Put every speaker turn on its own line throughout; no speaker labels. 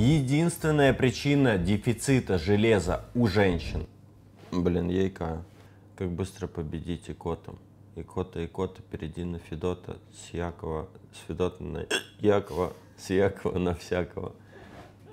единственная причина дефицита железа у женщин. Блин, я Как быстро победить икотом. Икота, икота, перейди на Федота, с Якова, с Федота на Якова, с Якова на всякого.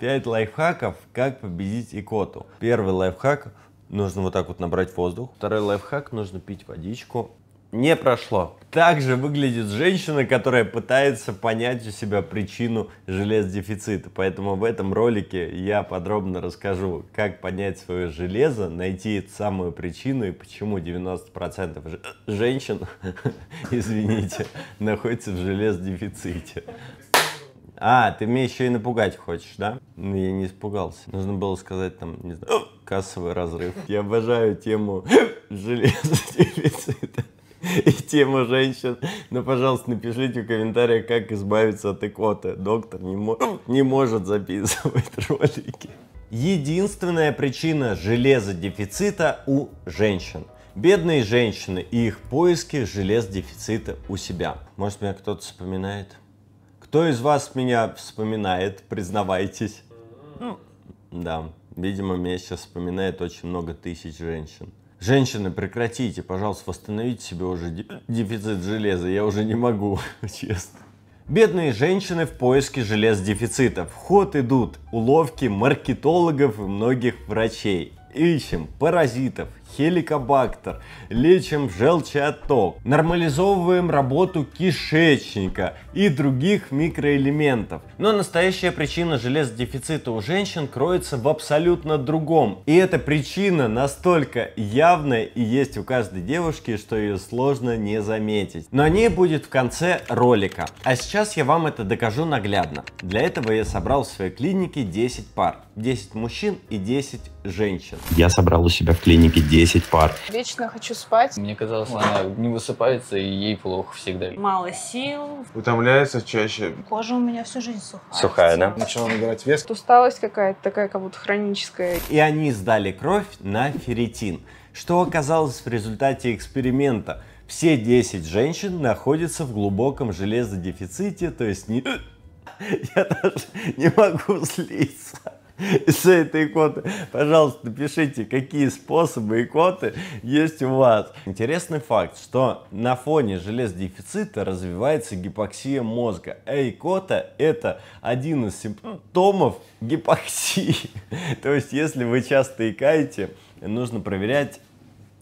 Пять лайфхаков, как победить икоту. Первый лайфхак, нужно вот так вот набрать воздух. Второй лайфхак, нужно пить водичку не прошло. Также выглядит женщина, которая пытается понять у себя причину железодефицита. Поэтому в этом ролике я подробно расскажу, как понять свое железо, найти самую причину и почему 90% женщин, извините, находится в железодефиците. А, ты меня еще и напугать хочешь, да? Ну, я не испугался. Нужно было сказать там, не знаю, кассовый разрыв. Я обожаю тему железодефицита. и тема женщин. Но, пожалуйста, напишите в комментариях, как избавиться от икоты. Доктор не, мо не может записывать ролики. Единственная причина железодефицита у женщин. Бедные женщины и их поиски железодефицита у себя. Может, меня кто-то вспоминает? Кто из вас меня вспоминает, признавайтесь. Ну. Да, видимо, меня сейчас вспоминает очень много тысяч женщин. Женщины, прекратите, пожалуйста, восстановите себе уже дефицит железа. Я уже не могу, честно. Бедные женщины в поиске желез дефицита. В ход идут уловки маркетологов и многих врачей. Ищем паразитов, хеликобактер, лечим желчеотток, нормализовываем работу кишечника и других микроэлементов. Но настоящая причина железодефицита у женщин кроется в абсолютно другом. И эта причина настолько явная и есть у каждой девушки, что ее сложно не заметить. Но о ней будет в конце ролика. А сейчас я вам это докажу наглядно. Для этого я собрал в своей клинике 10 пар. 10 мужчин и 10 женщин. Я собрал у себя в клинике 10 10 пар. Вечно хочу спать. Мне казалось, она не высыпается, и ей плохо всегда. Мало сил. Утомляется чаще. Кожа у меня всю жизнь сухая. Сухая, да? Начала набирать вес. Усталость какая-то такая, как будто хроническая. И они сдали кровь на ферритин, что оказалось в результате эксперимента. Все 10 женщин находятся в глубоком железодефиците, то есть не... Я даже не могу слиться. из этой икоты. Пожалуйста, пишите, какие способы икоты есть у вас. Интересный факт, что на фоне железодефицита развивается гипоксия мозга, а икота это один из симптомов ну, гипоксии. То есть, если вы часто икаете, нужно проверять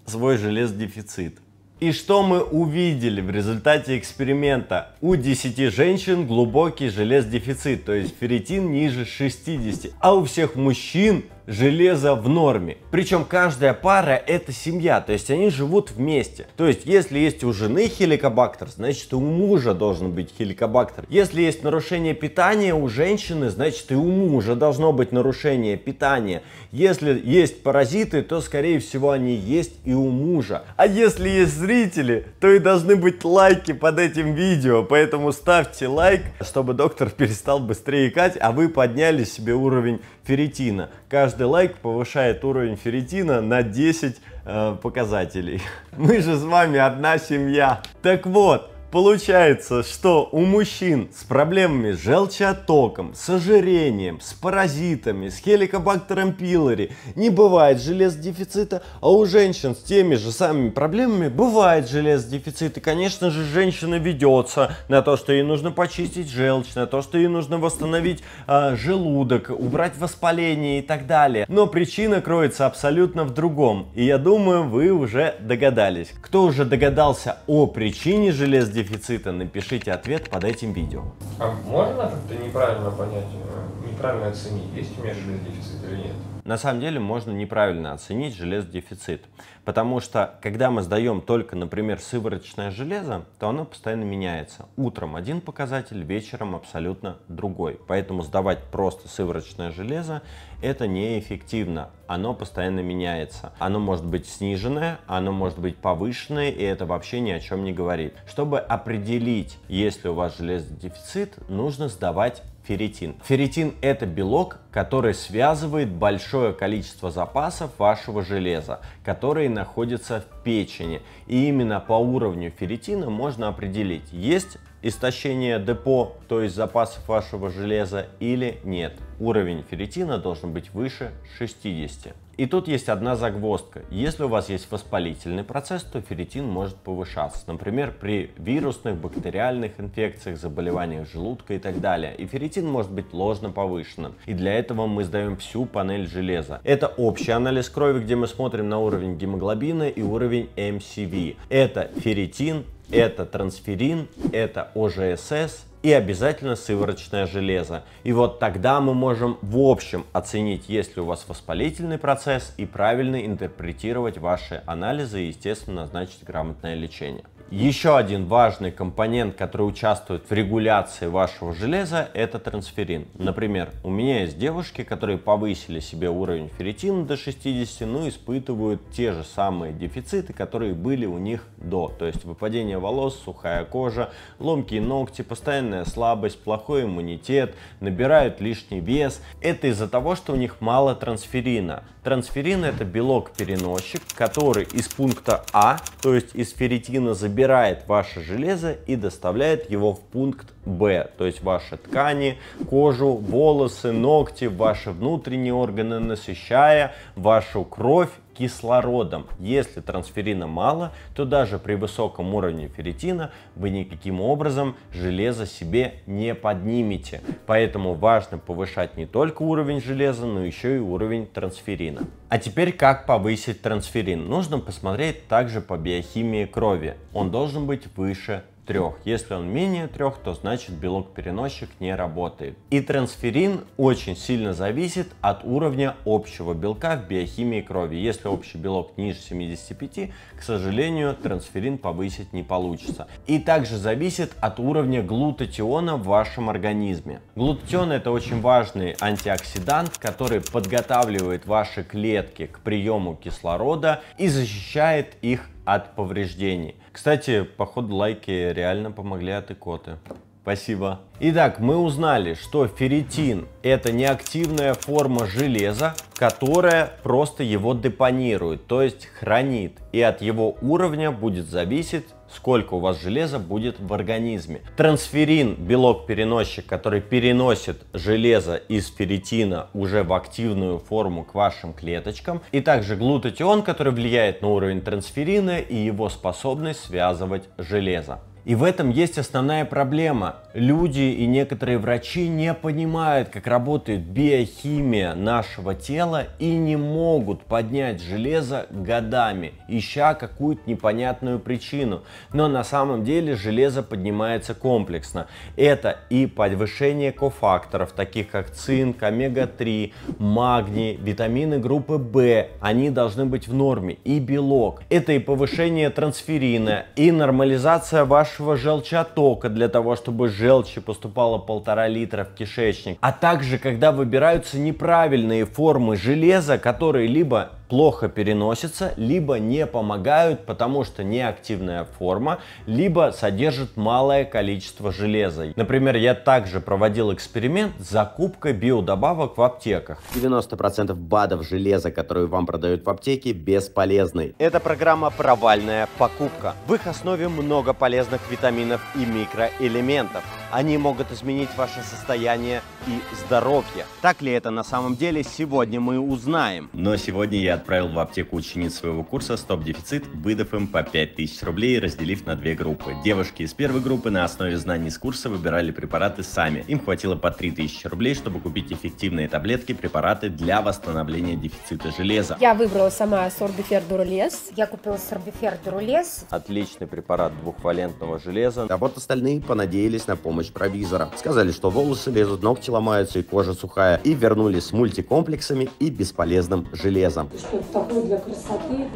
свой железодефицит. И что мы увидели в результате эксперимента? У 10 женщин глубокий желез дефицит, то есть ферритин ниже 60, а у всех мужчин железа в норме. Причем каждая пара это семья, то есть они живут вместе. То есть если есть у жены хеликобактер, значит и у мужа должен быть хеликобактер. Если есть нарушение питания у женщины, значит и у мужа должно быть нарушение питания. Если есть паразиты, то скорее всего они есть и у мужа. А если есть зрители, то и должны быть лайки под этим видео, поэтому ставьте лайк, чтобы доктор перестал быстрее икать, а вы подняли себе уровень ферритина. Каждый лайк повышает уровень ферритина на 10 э, показателей. Мы же с вами одна семья. Так вот, Получается, что у мужчин с проблемами с желчеоттоком, с ожирением, с паразитами, с хеликобактером пилори не бывает железодефицита, а у женщин с теми же самыми проблемами бывает железодефицит. И, конечно же, женщина ведется на то, что ей нужно почистить желчь, на то, что ей нужно восстановить э, желудок, убрать воспаление и так далее. Но причина кроется абсолютно в другом. И я думаю, вы уже догадались. Кто уже догадался о причине железодефицита? дефицита, напишите ответ под этим видео. А можно как-то неправильно понять, э, неправильно оценить, есть у меня железодефицит или нет? На самом деле можно неправильно оценить железодефицит. Потому что, когда мы сдаем только, например, сывороточное железо, то оно постоянно меняется. Утром один показатель, вечером абсолютно другой. Поэтому сдавать просто сывороточное железо – это неэффективно. Оно постоянно меняется. Оно может быть сниженное, оно может быть повышенное, и это вообще ни о чем не говорит. Чтобы определить, есть ли у вас железный дефицит, нужно сдавать ферритин. Ферритин – это белок, который связывает большое количество запасов вашего железа, которые находится в печени. И именно по уровню ферритина можно определить, есть истощение депо, то есть запасов вашего железа, или нет. Уровень ферритина должен быть выше 60. И тут есть одна загвоздка. Если у вас есть воспалительный процесс, то ферритин может повышаться. Например, при вирусных, бактериальных инфекциях, заболеваниях желудка и так далее. И ферритин может быть ложно повышенным. И для этого мы сдаем всю панель железа. Это общий анализ крови, где мы смотрим на уровень гемоглобина и уровень MCV. Это ферритин это трансферин, это ОЖСС и обязательно сывороточное железо. И вот тогда мы можем в общем оценить, есть ли у вас воспалительный процесс и правильно интерпретировать ваши анализы и, естественно, назначить грамотное лечение. Еще один важный компонент, который участвует в регуляции вашего железа, это трансферин. Например, у меня есть девушки, которые повысили себе уровень ферритина до 60, но испытывают те же самые дефициты, которые были у них до. То есть выпадение волос, сухая кожа, ломкие ногти, постоянная слабость, плохой иммунитет, набирают лишний вес. Это из-за того, что у них мало трансферина. Трансферин это белок-переносчик, который из пункта А, то есть из ферритина забирает собирает ваше железо и доставляет его в пункт Б, то есть ваши ткани, кожу, волосы, ногти, ваши внутренние органы, насыщая вашу кровь кислородом. Если трансферина мало, то даже при высоком уровне ферритина вы никаким образом железо себе не поднимете. Поэтому важно повышать не только уровень железа, но еще и уровень трансферина. А теперь как повысить трансферин? Нужно посмотреть также по биохимии крови. Он должен быть выше трех. Если он менее трех, то значит белок-переносчик не работает. И трансферин очень сильно зависит от уровня общего белка в биохимии крови. Если общий белок ниже 75, к сожалению, трансферин повысить не получится. И также зависит от уровня глутатиона в вашем организме. Глутатион это очень важный антиоксидант, который подготавливает ваши клетки к приему кислорода и защищает их от повреждений. Кстати, походу лайки реально помогли от икоты. Спасибо. Итак, мы узнали, что ферритин – это неактивная форма железа, которая просто его депонирует, то есть хранит. И от его уровня будет зависеть сколько у вас железа будет в организме. Трансферин, белок-переносчик, который переносит железо из ферритина уже в активную форму к вашим клеточкам. И также глутатион, который влияет на уровень трансферина и его способность связывать железо. И в этом есть основная проблема. Люди и некоторые врачи не понимают, как работает биохимия нашего тела и не могут поднять железо годами, ища какую-то непонятную причину. Но на самом деле железо поднимается комплексно. Это и повышение кофакторов, таких как цинк, омега-3, магний, витамины группы В, они должны быть в норме, и белок. Это и повышение трансферина, и нормализация вашего вашего желчатока для того, чтобы желчи поступало полтора литра в кишечник, а также когда выбираются неправильные формы железа, которые либо плохо переносятся, либо не помогают, потому что неактивная форма, либо содержит малое количество железа. Например, я также проводил эксперимент с закупкой биодобавок в аптеках. 90% БАДов железа, которые вам продают в аптеке, бесполезны. Эта программа «Провальная покупка». В их основе много полезных витаминов и микроэлементов. Они могут изменить ваше состояние и здоровье. Так ли это на самом деле, сегодня мы узнаем. Но сегодня я отправил в аптеку учениц своего курса «Стоп-дефицит», выдав им по 5000 рублей, разделив на две группы. Девушки из первой группы на основе знаний с курса выбирали препараты сами. Им хватило по 3000 рублей, чтобы купить эффективные таблетки, препараты для восстановления дефицита железа. Я выбрала сама сорбифер дурулез. Я купила сорбифер дурулез. Отличный препарат двухвалентного железа. А вот остальные понадеялись на помощь помощь провизора. Сказали, что волосы лезут, ногти ломаются и кожа сухая. И вернулись с мультикомплексами и бесполезным железом. что такое для красоты.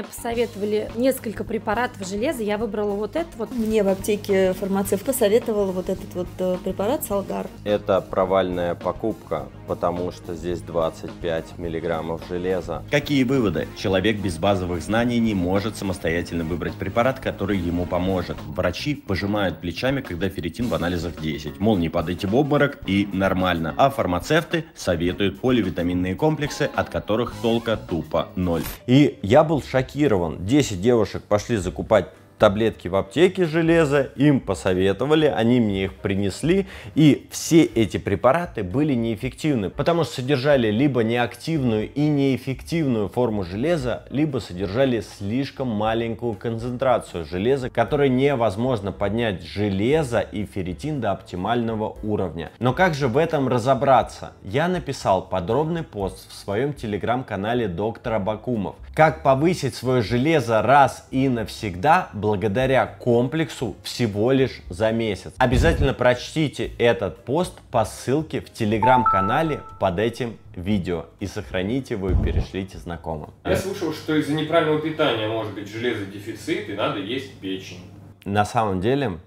Мне посоветовали несколько препаратов железа, я выбрала вот этот вот. Мне в аптеке фармацевт посоветовал вот этот вот э, препарат Салгар. Это провальная покупка, потому что здесь 25 миллиграммов железа. Какие выводы? Человек без базовых знаний не может самостоятельно выбрать препарат, который ему поможет. Врачи пожимают плечами, когда ферритин в анализах 10. Мол, не падайте в обморок и нормально. А фармацевты советуют поливитаминные комплексы, от которых толка тупо ноль. И я был в шоке шокирован. 10 девушек пошли закупать таблетки в аптеке железа, им посоветовали, они мне их принесли, и все эти препараты были неэффективны, потому что содержали либо неактивную и неэффективную форму железа, либо содержали слишком маленькую концентрацию железа, которой невозможно поднять железо и ферритин до оптимального уровня. Но как же в этом разобраться? Я написал подробный пост в своем телеграм-канале доктора Бакумов. Как повысить свое железо раз и навсегда благодаря благодаря комплексу всего лишь за месяц. Обязательно прочтите этот пост по ссылке в телеграм-канале под этим видео и сохраните вы, перешлите знакомым. Я слышал, что из-за неправильного питания может быть железодефицит и надо есть печень. На самом деле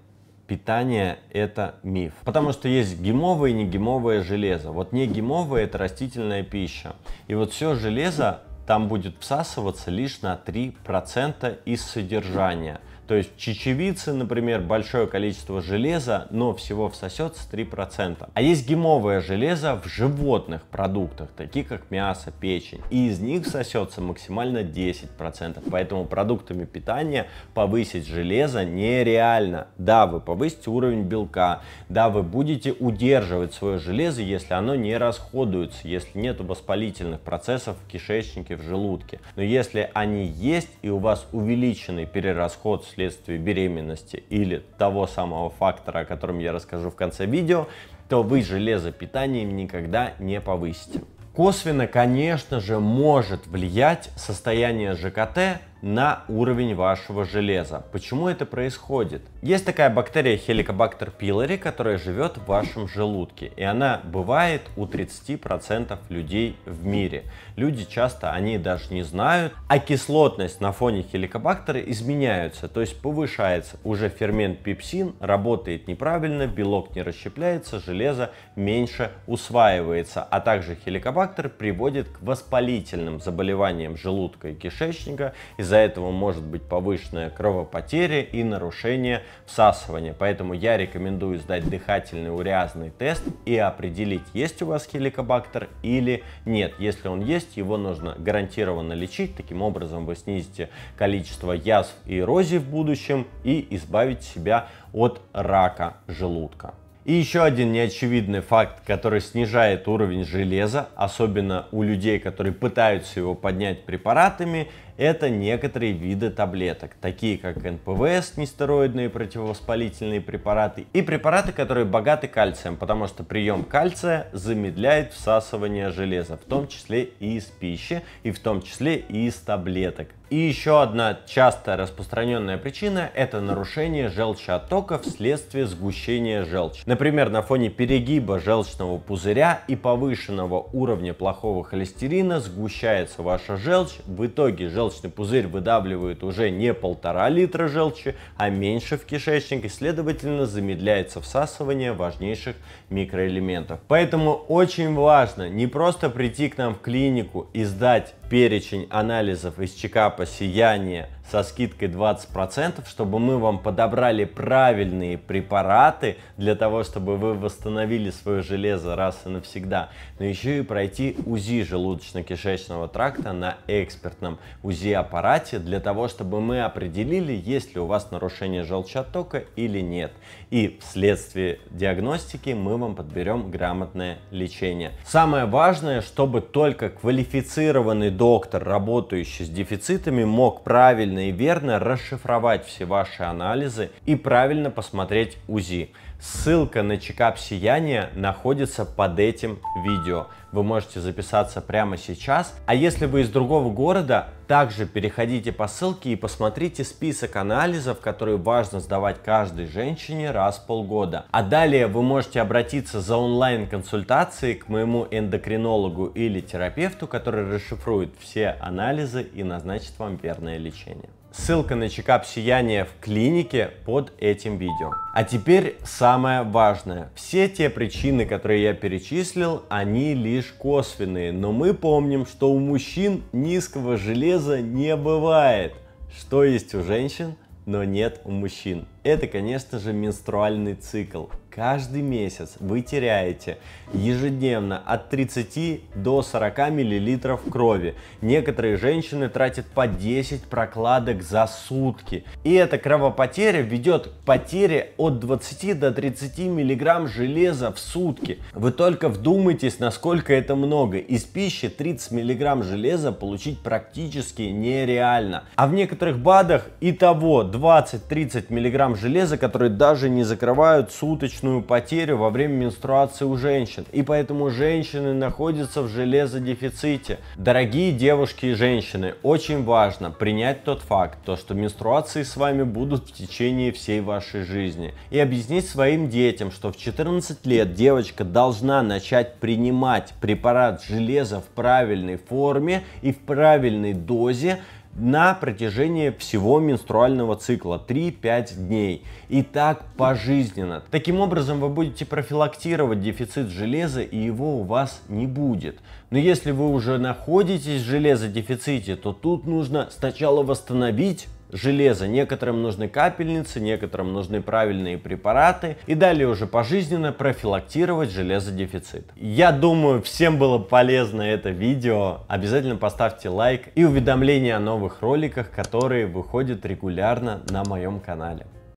питание это миф. Потому что есть гемовое и негемовое железо. Вот не это растительная пища. И вот все железо там будет всасываться лишь на 3% из содержания. То есть чечевицы, например, большое количество железа, но всего всосется 3%. А есть гемовое железо в животных продуктах, такие как мясо, печень. И из них сосется максимально 10%. Поэтому продуктами питания повысить железо нереально. Да, вы повысите уровень белка, да, вы будете удерживать свое железо, если оно не расходуется, если нет воспалительных процессов в кишечнике, в желудке. Но если они есть и у вас увеличенный перерасход вследствие беременности или того самого фактора, о котором я расскажу в конце видео, то вы железо питанием никогда не повысите. Косвенно, конечно же, может влиять состояние ЖКТ, на уровень вашего железа. Почему это происходит? Есть такая бактерия Helicobacter pylori, которая живет в вашем желудке, и она бывает у 30% людей в мире. Люди часто они даже не знают, а кислотность на фоне хеликобактера изменяется, то есть повышается. Уже фермент пепсин работает неправильно, белок не расщепляется, железо меньше усваивается, а также хеликобактер приводит к воспалительным заболеваниям желудка и кишечника из-за из-за этого может быть повышенная кровопотеря и нарушение всасывания. Поэтому я рекомендую сдать дыхательный уриазный тест и определить, есть у вас хеликобактер или нет. Если он есть, его нужно гарантированно лечить. Таким образом вы снизите количество язв и эрозий в будущем и избавите себя от рака желудка. И еще один неочевидный факт, который снижает уровень железа, особенно у людей, которые пытаются его поднять препаратами, это некоторые виды таблеток, такие как НПВС, нестероидные противовоспалительные препараты и препараты, которые богаты кальцием, потому что прием кальция замедляет всасывание железа, в том числе и из пищи, и в том числе и из таблеток. И еще одна часто распространенная причина – это нарушение желчеоттока вследствие сгущения желчи. Например, на фоне перегиба желчного пузыря и повышенного уровня плохого холестерина сгущается ваша желчь, в итоге желчь желчный пузырь выдавливает уже не полтора литра желчи, а меньше в кишечник и, следовательно, замедляется всасывание важнейших микроэлементов. Поэтому очень важно не просто прийти к нам в клинику и сдать перечень анализов из чекапа «Сияние» со скидкой 20%, чтобы мы вам подобрали правильные препараты для того, чтобы вы восстановили свое железо раз и навсегда, но еще и пройти УЗИ желудочно-кишечного тракта на экспертном УЗИ-аппарате для того, чтобы мы определили, есть ли у вас нарушение желчатока или нет. И вследствие диагностики мы вам подберем грамотное лечение. Самое важное, чтобы только квалифицированный доктор, работающий с дефицитами, мог правильно и верно расшифровать все ваши анализы и правильно посмотреть УЗИ. Ссылка на чекап сияния находится под этим видео. Вы можете записаться прямо сейчас. А если вы из другого города, также переходите по ссылке и посмотрите список анализов, которые важно сдавать каждой женщине раз в полгода. А далее вы можете обратиться за онлайн-консультацией к моему эндокринологу или терапевту, который расшифрует все анализы и назначит вам верное лечение. Ссылка на чекап сияния в клинике под этим видео. А теперь самое важное. Все те причины, которые я перечислил, они лишь косвенные. Но мы помним, что у мужчин низкого железа не бывает. Что есть у женщин, но нет у мужчин. Это, конечно же, менструальный цикл. Каждый месяц вы теряете ежедневно от 30 до 40 мл крови. Некоторые женщины тратят по 10 прокладок за сутки. И эта кровопотеря ведет к потере от 20 до 30 мг железа в сутки. Вы только вдумайтесь, насколько это много. Из пищи 30 мг железа получить практически нереально. А в некоторых БАДах и того 20-30 мг железа, которые даже не закрывают суточную потерю во время менструации у женщин. И поэтому женщины находятся в железодефиците. Дорогие девушки и женщины, очень важно принять тот факт, то, что менструации с вами будут в течение всей вашей жизни. И объяснить своим детям, что в 14 лет девочка должна начать принимать препарат железа в правильной форме и в правильной дозе, на протяжении всего менструального цикла 3-5 дней и так пожизненно. Таким образом вы будете профилактировать дефицит железа и его у вас не будет. Но если вы уже находитесь в железодефиците, то тут нужно сначала восстановить железа. Некоторым нужны капельницы, некоторым нужны правильные препараты и далее уже пожизненно профилактировать железодефицит. Я думаю, всем было полезно это видео. Обязательно поставьте лайк и уведомления о новых роликах, которые выходят регулярно на моем канале.